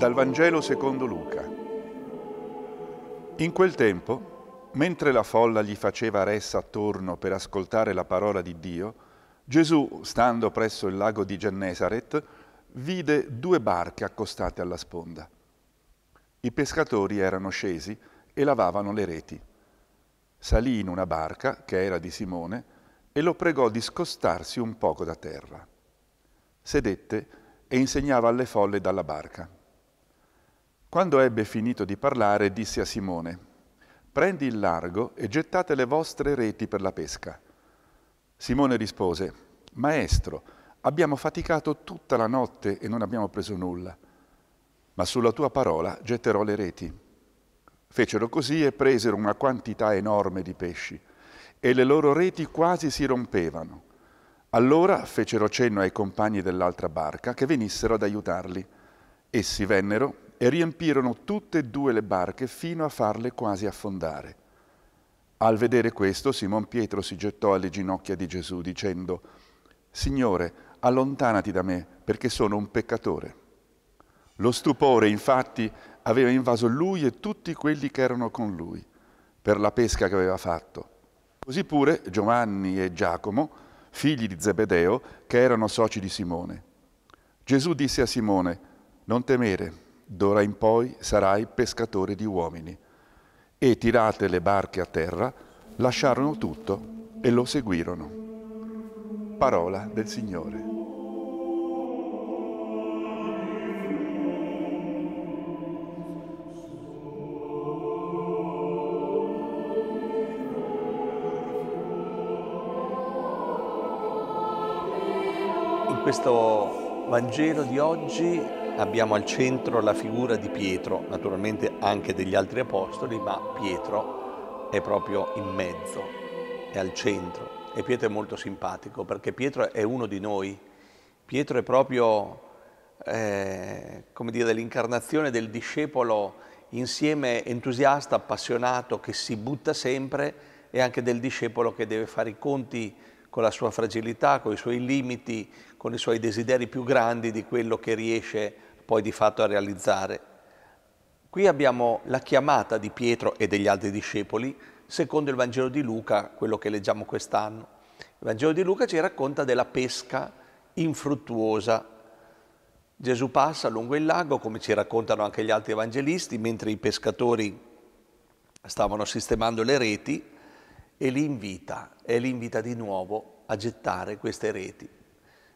Dal Vangelo secondo Luca. In quel tempo, mentre la folla gli faceva ressa attorno per ascoltare la parola di Dio, Gesù, stando presso il lago di Gennesaret, vide due barche accostate alla sponda. I pescatori erano scesi e lavavano le reti. Salì in una barca, che era di Simone, e lo pregò di scostarsi un poco da terra. Sedette e insegnava alle folle dalla barca. Quando ebbe finito di parlare, disse a Simone, prendi il largo e gettate le vostre reti per la pesca. Simone rispose, Maestro, abbiamo faticato tutta la notte e non abbiamo preso nulla, ma sulla tua parola getterò le reti. Fecero così e presero una quantità enorme di pesci, e le loro reti quasi si rompevano. Allora fecero cenno ai compagni dell'altra barca che venissero ad aiutarli. Essi vennero e riempirono tutte e due le barche fino a farle quasi affondare. Al vedere questo, Simon Pietro si gettò alle ginocchia di Gesù dicendo, Signore, allontanati da me perché sono un peccatore. Lo stupore, infatti, aveva invaso lui e tutti quelli che erano con lui per la pesca che aveva fatto. Così pure Giovanni e Giacomo, figli di Zebedeo, che erano soci di Simone. Gesù disse a Simone, non temere, d'ora in poi sarai pescatore di uomini. E tirate le barche a terra, lasciarono tutto e lo seguirono. Parola del Signore. In questo Vangelo di oggi abbiamo al centro la figura di Pietro, naturalmente anche degli altri apostoli, ma Pietro è proprio in mezzo, è al centro. E Pietro è molto simpatico perché Pietro è uno di noi, Pietro è proprio, eh, come dire, l'incarnazione del discepolo insieme entusiasta, appassionato, che si butta sempre e anche del discepolo che deve fare i conti con la sua fragilità, con i suoi limiti, con i suoi desideri più grandi di quello che riesce poi di fatto a realizzare. Qui abbiamo la chiamata di Pietro e degli altri discepoli, secondo il Vangelo di Luca, quello che leggiamo quest'anno. Il Vangelo di Luca ci racconta della pesca infruttuosa. Gesù passa lungo il lago, come ci raccontano anche gli altri evangelisti, mentre i pescatori stavano sistemando le reti e li invita, e li invita di nuovo a gettare queste reti.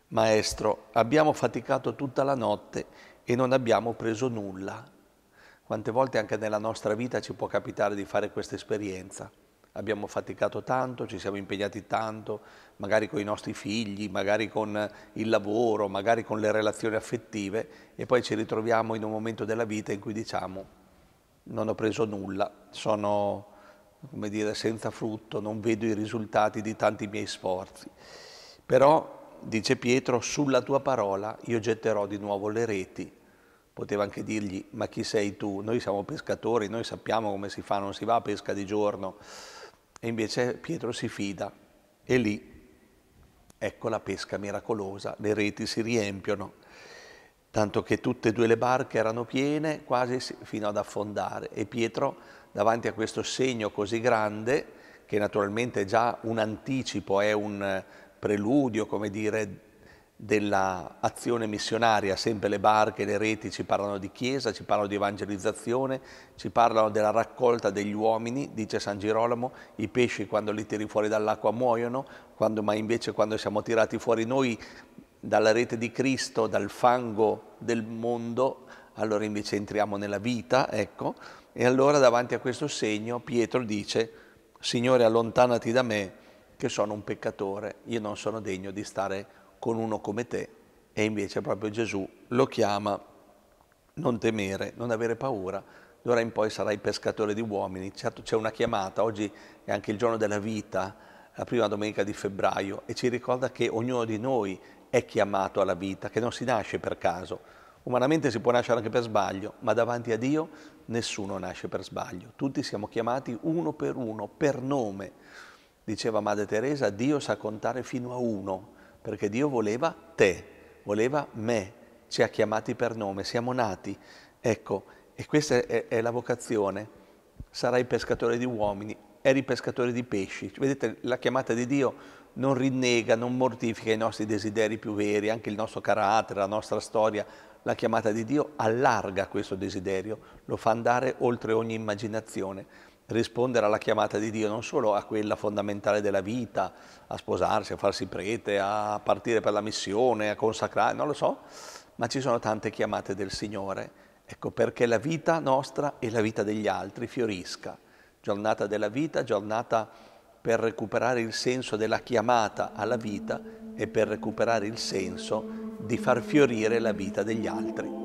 Maestro, abbiamo faticato tutta la notte e non abbiamo preso nulla. Quante volte anche nella nostra vita ci può capitare di fare questa esperienza. Abbiamo faticato tanto, ci siamo impegnati tanto, magari con i nostri figli, magari con il lavoro, magari con le relazioni affettive e poi ci ritroviamo in un momento della vita in cui diciamo non ho preso nulla, sono come dire senza frutto, non vedo i risultati di tanti miei sforzi. Però dice Pietro, sulla tua parola io getterò di nuovo le reti. Poteva anche dirgli, ma chi sei tu? Noi siamo pescatori, noi sappiamo come si fa, non si va a pesca di giorno. E invece Pietro si fida e lì, ecco la pesca miracolosa, le reti si riempiono, tanto che tutte e due le barche erano piene quasi fino ad affondare. E Pietro, davanti a questo segno così grande, che naturalmente è già un anticipo, è un preludio, come dire, dell'azione missionaria, sempre le barche, le reti ci parlano di chiesa, ci parlano di evangelizzazione, ci parlano della raccolta degli uomini, dice San Girolamo, i pesci quando li tiri fuori dall'acqua muoiono, quando, ma invece quando siamo tirati fuori noi dalla rete di Cristo, dal fango del mondo, allora invece entriamo nella vita, ecco, e allora davanti a questo segno Pietro dice, Signore allontanati da me, che sono un peccatore, io non sono degno di stare con uno come te. E invece proprio Gesù lo chiama non temere, non avere paura. D'ora in poi sarai pescatore di uomini. Certo c'è una chiamata, oggi è anche il giorno della vita, la prima domenica di febbraio, e ci ricorda che ognuno di noi è chiamato alla vita, che non si nasce per caso. Umanamente si può nascere anche per sbaglio, ma davanti a Dio nessuno nasce per sbaglio. Tutti siamo chiamati uno per uno, per nome. Diceva Madre Teresa, Dio sa contare fino a uno, perché Dio voleva te, voleva me, ci ha chiamati per nome, siamo nati. Ecco, e questa è, è la vocazione. Sarai pescatore di uomini, eri pescatore di pesci. Vedete, la chiamata di Dio non rinnega, non mortifica i nostri desideri più veri, anche il nostro carattere, la nostra storia. La chiamata di Dio allarga questo desiderio, lo fa andare oltre ogni immaginazione rispondere alla chiamata di Dio, non solo a quella fondamentale della vita, a sposarsi, a farsi prete, a partire per la missione, a consacrare, non lo so, ma ci sono tante chiamate del Signore. Ecco perché la vita nostra e la vita degli altri fiorisca. Giornata della vita, giornata per recuperare il senso della chiamata alla vita e per recuperare il senso di far fiorire la vita degli altri.